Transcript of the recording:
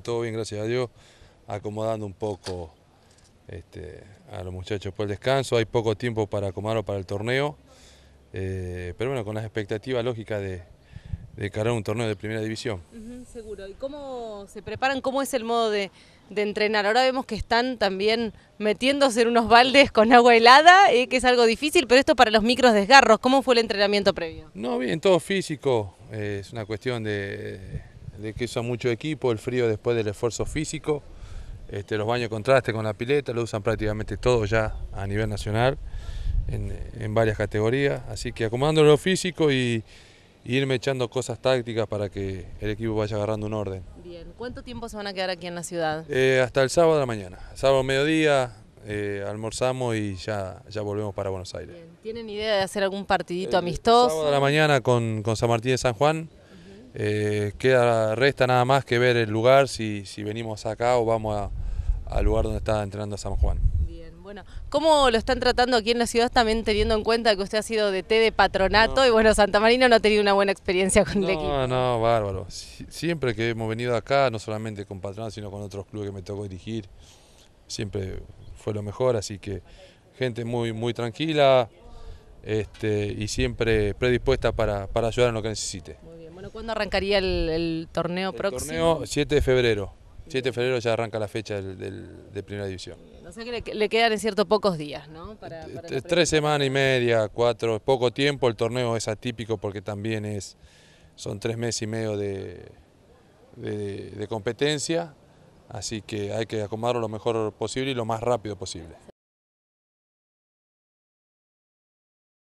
Todo bien, gracias a Dios, acomodando un poco este, a los muchachos por el descanso, hay poco tiempo para o para el torneo, eh, pero bueno, con las expectativas lógicas de, cargar un torneo de primera división. seguro, ¿y cómo se preparan? ¿Cómo es el modo de, entrenar? Ahora vemos que están también metiéndose en unos baldes con agua helada, eh, que es algo difícil, pero esto para los micros desgarros, ¿cómo fue el entrenamiento previo? No, bien, todo físico, eh, es una cuestión de de que usan mucho equipo, el frío después del esfuerzo físico, este, los baños contraste con la pileta, lo usan prácticamente todos ya a nivel nacional, en, en varias categorías. Así que acomodándolo lo físico y, irme echando cosas tácticas para que el equipo vaya agarrando un orden. Bien, ¿cuánto tiempo se van a quedar aquí en la ciudad? Eh, hasta el sábado de la mañana, sábado mediodía, eh, almorzamos y ya, ya volvemos para Buenos Aires. ¿Tienen idea de hacer algún partidito el, eh, amistoso? Sábado de la mañana con, con San Martín de San Juan. Eh, queda, resta nada más que ver el lugar, si, venimos acá o vamos al lugar donde está entrenando San Juan. Bien, bueno, ¿cómo lo están tratando aquí en la ciudad también teniendo en cuenta que usted ha sido de T de patronato y bueno, Santa Marina no ha tenido una buena experiencia con el equipo? No, no, bárbaro. siempre que hemos venido acá, no solamente con patronato, sino con otros clubes que me tocó dirigir, siempre fue lo mejor, así que gente muy, muy tranquila este, y siempre predispuesta para, para ayudar en lo que necesite. ¿cuándo arrancaría el, torneo próximo? torneo 7 de febrero. 7 de febrero ya arranca la fecha de primera división. O sea que le, quedan en cierto pocos días, ¿no? Este, tres semanas y media, cuatro, poco tiempo. El torneo es atípico porque también es son tres meses y medio de competencia. Así que hay que acomodarlo lo mejor posible y lo más rápido posible.